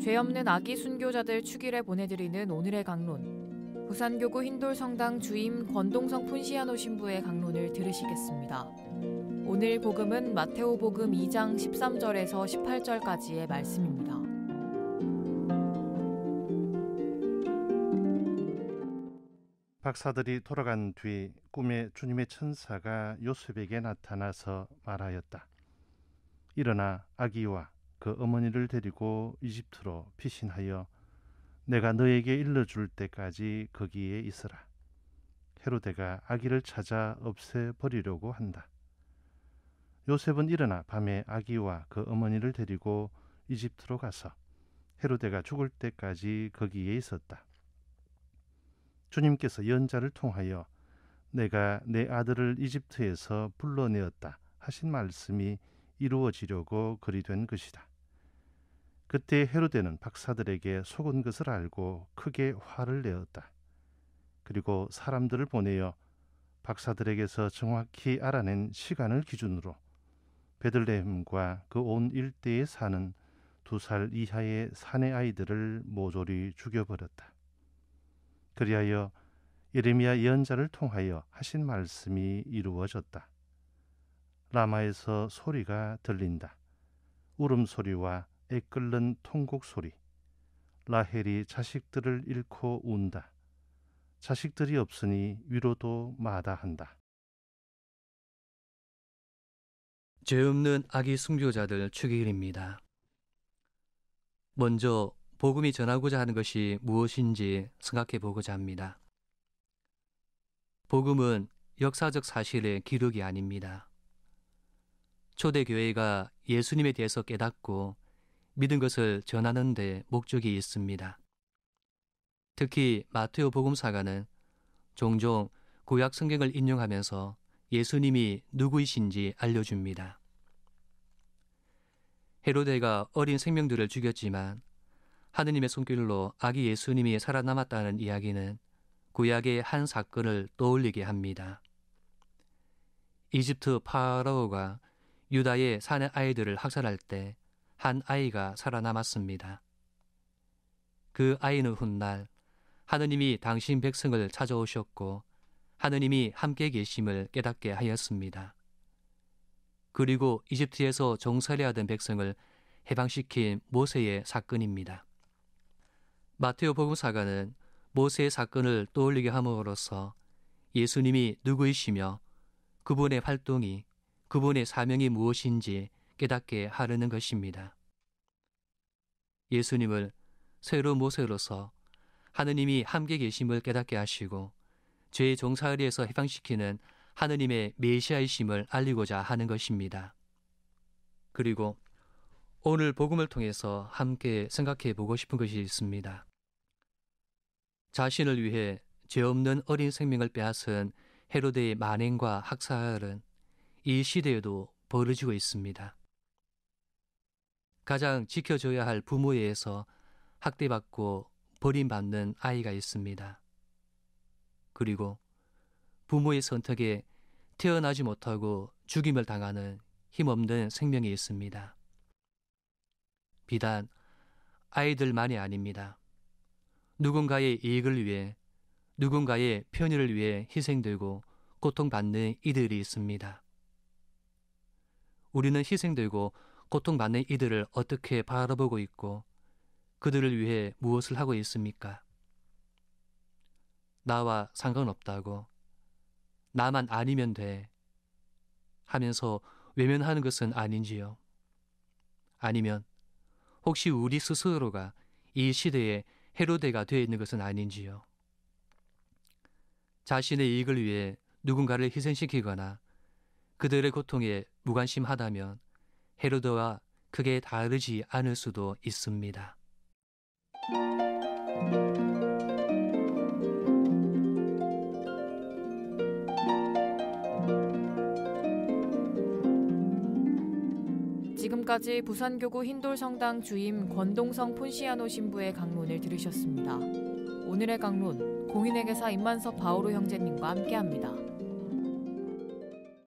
죄 없는 아기 순교자들 축일에 보내드리는 오늘의 강론. 부산교구 흰돌성당 주임 권동성 푼시아노 신부의 강론을 들으시겠습니다. 오늘 복음은 마테오복음 2장 13절에서 18절까지의 말씀입니다. 박사들이 돌아간 뒤 꿈에 주님의 천사가 요셉에게 나타나서 말하였다. 일어나 아기와 그 어머니를 데리고 이집트로 피신하여 내가 너에게 일러줄 때까지 거기에 있어라. 헤로데가 아기를 찾아 없애버리려고 한다. 요셉은 일어나 밤에 아기와 그 어머니를 데리고 이집트로 가서 헤로데가 죽을 때까지 거기에 있었다. 주님께서 연자를 통하여 내가 내 아들을 이집트에서 불러내었다 하신 말씀이 이루어지려고 그리 된 것이다. 그때 헤로데는 박사들에게 속은 것을 알고 크게 화를 내었다. 그리고 사람들을 보내어 박사들에게서 정확히 알아낸 시간을 기준으로 베들레헴과 그 온 일대에 사는 두 살 이하의 사내 아이들을 모조리 죽여버렸다. 그리하여 예레미야 예언자를 통하여 하신 말씀이 이루어졌다. 라마에서 소리가 들린다. 울음소리와 애 끓는 통곡소리. 라헬이 자식들을 잃고 운다. 자식들이 없으니 위로도 마다한다. 죄 없는 아기 순교자들 추일입니다 먼저 복음이 전하고자 하는 것이 무엇인지 생각해 보고자 합니다. 복음은 역사적 사실의 기록이 아닙니다. 초대교회가 예수님에 대해서 깨닫고 믿은 것을 전하는 데 목적이 있습니다. 특히 마테오 복음사가는 종종 구약 성경을 인용하면서 예수님이 누구이신지 알려줍니다. 헤로데가 어린 생명들을 죽였지만 하느님의 손길로 아기 예수님이 살아남았다는 이야기는 구약의 한 사건을 떠올리게 합니다. 이집트 파라오가 유다의 사내 아이들을 학살할 때 한 아이가 살아남았습니다. 그 아이는 훗날 하느님이 당신 백성을 찾아오셨고 하느님이 함께 계심을 깨닫게 하였습니다. 그리고 이집트에서 종살이하던 백성을 해방시킨 모세의 사건입니다. 마테오복음 사가는 모세의 사건을 떠올리게 함으로써 예수님이 누구이시며 그분의 활동이 그분의 사명이 무엇인지 깨닫게 하려는 것입니다. 예수님을 새로 모세로서 하느님이 함께 계심을 깨닫게 하시고 죄의 종사리에서 해방시키는 하느님의 메시아이심을 알리고자 하는 것입니다. 그리고 오늘 복음을 통해서 함께 생각해 보고 싶은 것이 있습니다. 자신을 위해 죄 없는 어린 생명을 빼앗은 헤로데의 만행과 학살은 이 시대에도 벌어지고 있습니다. 가장 지켜줘야 할 부모에 서 학대받고 버림받는 아이가 있습니다. 그리고 부모의 선택에 태어나지 못하고 죽임을 당하는 힘없는 생명이 있습니다. 비단 아이들만이 아닙니다. 누군가의 이익을 위해 누군가의 편의를 위해 희생되고 고통받는 이들이 있습니다. 우리는 희생되고 고통받는 이들을 어떻게 바라보고 있고 그들을 위해 무엇을 하고 있습니까? 나와 상관없다고 나만 아니면 돼 하면서 외면하는 것은 아닌지요? 아니면 혹시 우리 스스로가 이시대에해로대가 되어 있는 것은 아닌지요. 자신의 이익을 위해 누군가를 희생시키거나 그들의 고통에 무관심하다면 헤로드와 크게 다르지 않을 수도 있습니다. 지금까지 부산교구 흰돌성당 주임 권동성 폰시아노 신부의 강론을 들으셨습니다. 오늘의 강론, 공인회계사 임만섭 바오로 형제님과 함께합니다.